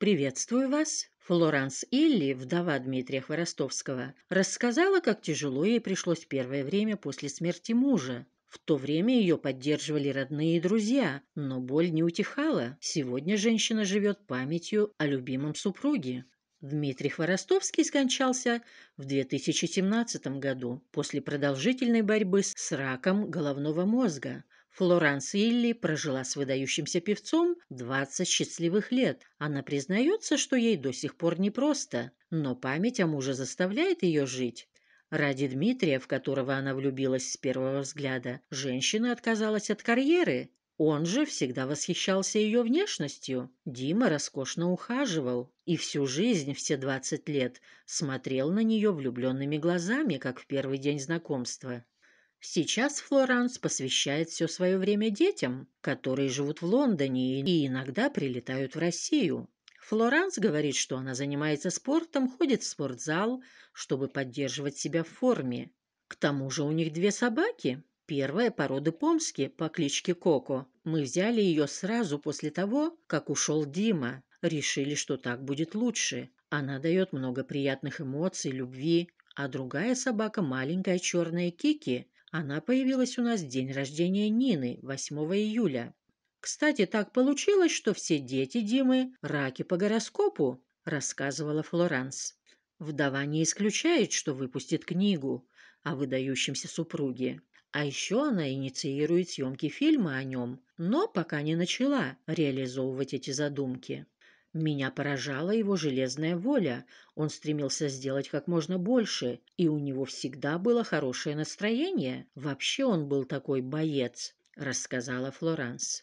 «Приветствую вас!» Флоранс Илли, вдова Дмитрия Хворостовского, рассказала, как тяжело ей пришлось первое время после смерти мужа. В то время ее поддерживали родные и друзья, но боль не утихала. Сегодня женщина живет памятью о любимом супруге. Дмитрий Хворостовский скончался в 2017 году после продолжительной борьбы с раком головного мозга – Флоранс Илли прожила с выдающимся певцом 20 счастливых лет. Она признается, что ей до сих пор непросто, но память о муже заставляет ее жить. Ради Дмитрия, в которого она влюбилась с первого взгляда, женщина отказалась от карьеры. Он же всегда восхищался ее внешностью. Дима роскошно ухаживал и всю жизнь, все 20 лет, смотрел на нее влюбленными глазами, как в первый день знакомства. Сейчас Флоранс посвящает все свое время детям, которые живут в Лондоне и иногда прилетают в Россию. Флоранс говорит, что она занимается спортом, ходит в спортзал, чтобы поддерживать себя в форме. К тому же у них две собаки. Первая породы Помски по кличке Коко. Мы взяли ее сразу после того, как ушел Дима. Решили, что так будет лучше. Она дает много приятных эмоций, любви. А другая собака – маленькая черная Кики – она появилась у нас в день рождения Нины, 8 июля. Кстати, так получилось, что все дети Димы – раки по гороскопу, рассказывала Флоранс. Вдова не исключает, что выпустит книгу о выдающемся супруге. А еще она инициирует съемки фильма о нем, но пока не начала реализовывать эти задумки. Меня поражала его железная воля. Он стремился сделать как можно больше, и у него всегда было хорошее настроение. Вообще он был такой боец, рассказала Флоранс.